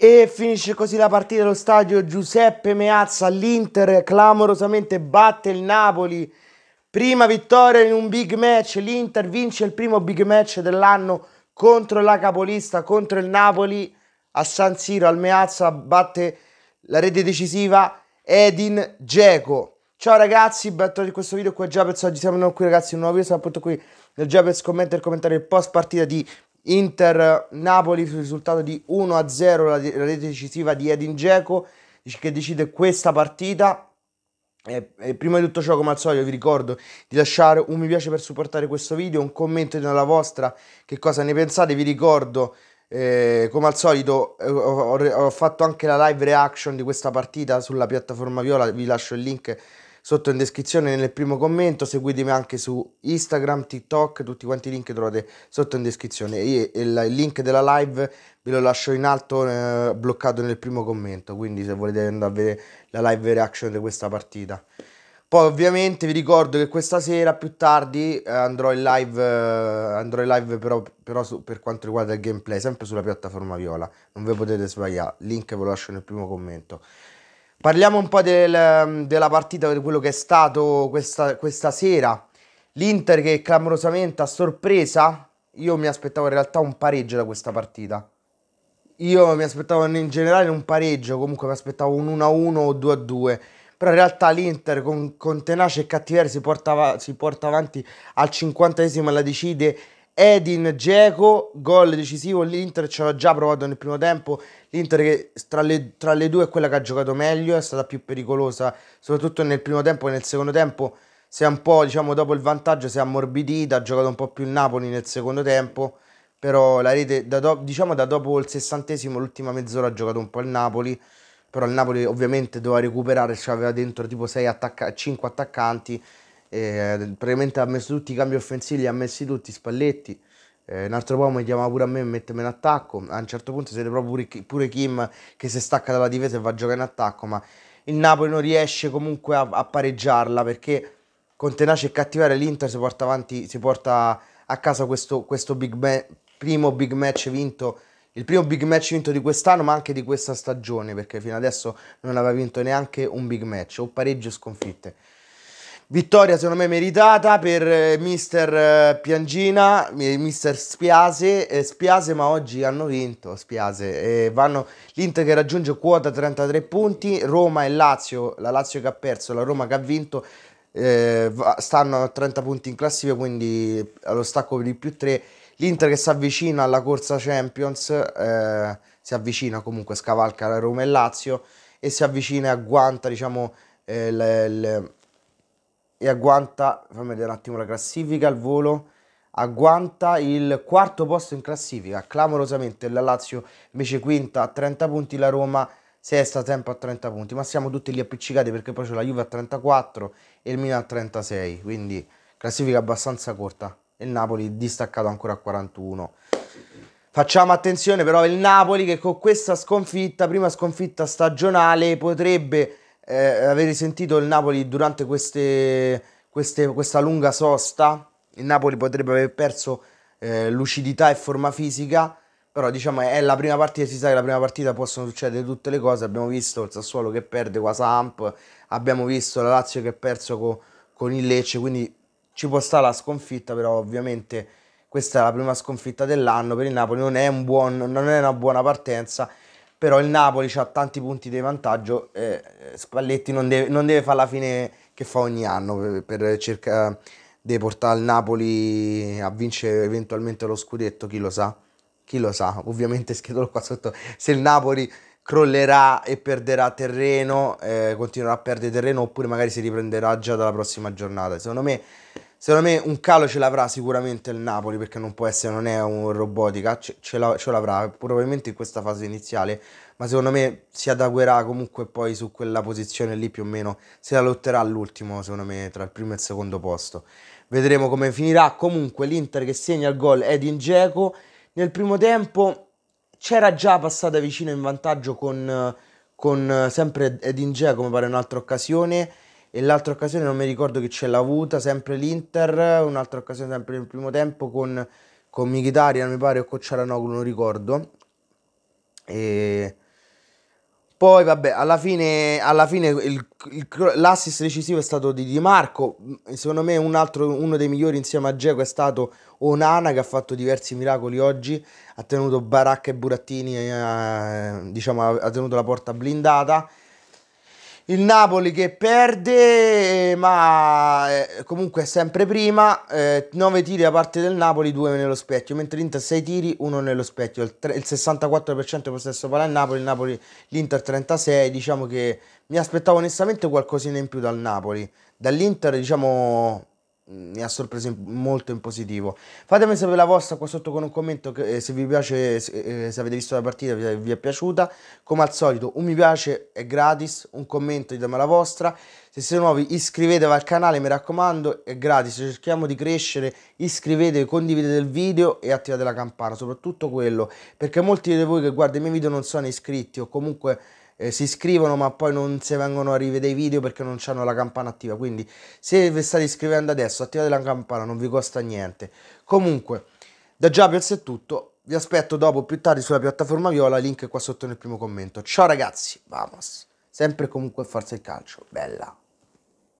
E finisce così la partita dello stadio Giuseppe Meazza. L'Inter clamorosamente batte il Napoli. Prima vittoria in un big match. L'Inter vince il primo big match dell'anno contro la capolista, contro il Napoli. A San Siro, al Meazza, batte la rete decisiva Edin Geco. Ciao ragazzi, bentornati in questo video. Qua già per Oggi siamo qui, ragazzi. Un nuovo video. Siamo appunto qui nel Giapez. Commento e il post partita di Inter-Napoli sul risultato di 1-0 la, rete decisiva di Edin Dzeko che decide questa partita e, e, prima di tutto ciò come al solito vi ricordo di lasciare un mi piace per supportare questo video un commento dalla vostra che cosa ne pensate vi ricordo eh, come al solito eh, ho, ho, ho fatto anche la live reaction di questa partita sulla piattaforma viola vi lascio il link sotto in descrizione nel primo commento, seguitemi anche su Instagram, TikTok, tutti quanti i link trovate sotto in descrizione. Io, il, link della live ve lo lascio in alto eh, bloccato nel primo commento, quindi se volete andare a vedere la live reaction di questa partita. Poi ovviamente vi ricordo che questa sera più tardi eh, andrò in live, eh, andrò in live però, però su, per quanto riguarda il gameplay, sempre sulla piattaforma viola, non vi potete sbagliare, link ve lo lascio nel primo commento. Parliamo un po' del, mm, della partita, di quello che è stato questa, questa sera. L'Inter che clamorosamente a sorpresa, io mi aspettavo in realtà un pareggio da questa partita. Io mi aspettavo in generale un pareggio, comunque mi aspettavo un 1-1 o 2-2. Però in realtà l'Inter con, con tenacia e cattiveria si porta, si porta avanti al 50esimo e la decide Edin Dzeko, gol decisivo, l'Inter ci aveva già provato nel primo tempo, l'Inter che tra le, tra le, due è quella che ha giocato meglio, è stata più pericolosa, soprattutto nel primo tempo e nel secondo tempo si è un po', diciamo, dopo il vantaggio si è ammorbidita, ha giocato un po' più il Napoli nel secondo tempo, però la rete, da do, diciamo da dopo il sessantesimo, l'ultima mezz'ora ha giocato un po' il Napoli, però il Napoli ovviamente doveva recuperare, cioè aveva dentro tipo 6 attacca- 5 attaccanti, e eh, praticamente ha messo tutti i cambi offensivi, li ha messi tutti, Spalletti, eh, un altro uomo mi chiama pure a me e mettermi in attacco, a un certo punto siete proprio pure, pure Kim che si stacca dalla difesa e va a giocare in attacco, ma il Napoli non riesce comunque a, a pareggiarla perché con tenacia e cattivare l'Inter si porta, avanti, si porta a casa questo, questo big ma- primo big match vinto il primo big match vinto di quest'anno, ma anche di questa stagione, perché fino adesso non aveva vinto neanche un big match, o pareggio sconfitte. Vittoria secondo me meritata per eh, mister eh, Piangina, mister Spiase, eh, Spiase ma oggi hanno vinto Spiase, e vanno, l'Inter che raggiunge quota 33 punti, Roma e Lazio, la Lazio che ha perso, la Roma che ha vinto, eh, stanno a 30 punti in classifica quindi allo stacco per il più 3, l'Inter che si avvicina alla corsa Champions, eh, si avvicina comunque, scavalca la Roma e Lazio e si avvicina e agguanta diciamo eh, le, le e agguanta, fammi vedere un attimo la classifica al volo, agguanta il quarto posto in classifica, clamorosamente la Lazio invece quinta a 30 punti, la Roma sesta tempo a 30 punti, ma siamo tutti lì appiccicati perché poi c'è la Juve a 34 e il Milan a 36, quindi classifica abbastanza corta, e il Napoli distaccato ancora a 41. Facciamo attenzione però il Napoli che con questa sconfitta, prima sconfitta stagionale, potrebbe eh, aver sentito il Napoli durante queste, queste, questa lunga sosta, il Napoli potrebbe aver perso eh, lucidità e forma fisica, però diciamo è la prima partita, si sa che la prima partita possono succedere tutte le cose, abbiamo visto il Sassuolo che perde qua Samp, abbiamo visto la Lazio che ha perso co, con il Lecce, quindi ci può stare la sconfitta, però ovviamente questa è la prima sconfitta dell'anno per il Napoli, non è, un buon, non è una buona partenza però il Napoli ha tanti punti di vantaggio e eh, Spalletti non deve, non deve fare la fine che fa ogni anno per, per cercare di portare il Napoli a vincere eventualmente lo scudetto, chi lo sa? Chi lo sa? Ovviamente scritto qua sotto, se il Napoli crollerà e perderà terreno, eh, continuerà a perdere terreno oppure magari si riprenderà già dalla prossima giornata. Secondo me Secondo me un calo ce l'avrà sicuramente il Napoli perché non può essere, non è un robotica, ce, ce l'avrà probabilmente in questa fase iniziale, ma secondo me si adaguerà comunque poi su quella posizione lì più o meno, se la lotterà all'ultimo secondo me tra il primo e il secondo posto. Vedremo come finirà, comunque l'Inter che segna il gol è in Dzeko, nel primo tempo c'era già passata vicino in vantaggio con, con sempre Edin Dzeko, mi pare un'altra occasione, e l'altra occasione non mi ricordo che ce l'ha avuta, sempre l'Inter, un'altra occasione sempre nel primo tempo con, con Mkhitaryan mi pare o con Ciaranoglu, non ricordo. E... Poi vabbè, alla fine, alla fine il, il, l'assist decisivo è stato di Di Marco, secondo me un altro, uno dei migliori insieme a Geco è stato Onana che ha fatto diversi miracoli oggi, ha tenuto Baracca e Burattini, eh, diciamo, ha tenuto la porta blindata il Napoli che perde, ma eh, comunque sempre prima, 9 eh, tiri da parte del Napoli, 2 nello specchio, mentre l'Inter 6 tiri, 1 nello specchio, il, 64% possesso palla al Napoli, il Napoli l'Inter 36, diciamo che mi aspettavo onestamente qualcosina in più dal Napoli, dall'Inter diciamo mi ha sorpreso molto in positivo. Fatemi sapere la vostra qua sotto con un commento che, eh, se vi piace, se, eh, se avete visto la partita, vi, vi, è piaciuta. Come al solito, un mi piace è gratis, un commento ditemi la vostra. Se siete nuovi iscrivetevi al canale, mi raccomando, è gratis, cerchiamo di crescere, iscrivetevi, condividete il video e attivate la campana, soprattutto quello, perché molti di voi che guardano i miei video non sono iscritti o comunque eh, si iscrivono ma poi non si vengono a rivedere i video perché non hanno la campana attiva. Quindi se vi state iscrivendo adesso attivate la campana, non vi costa niente. Comunque, da Japials è tutto. Vi aspetto dopo più tardi sulla piattaforma Viola, link è qua sotto nel primo commento. Ciao ragazzi, vamos! Sempre comunque forza il calcio, bella!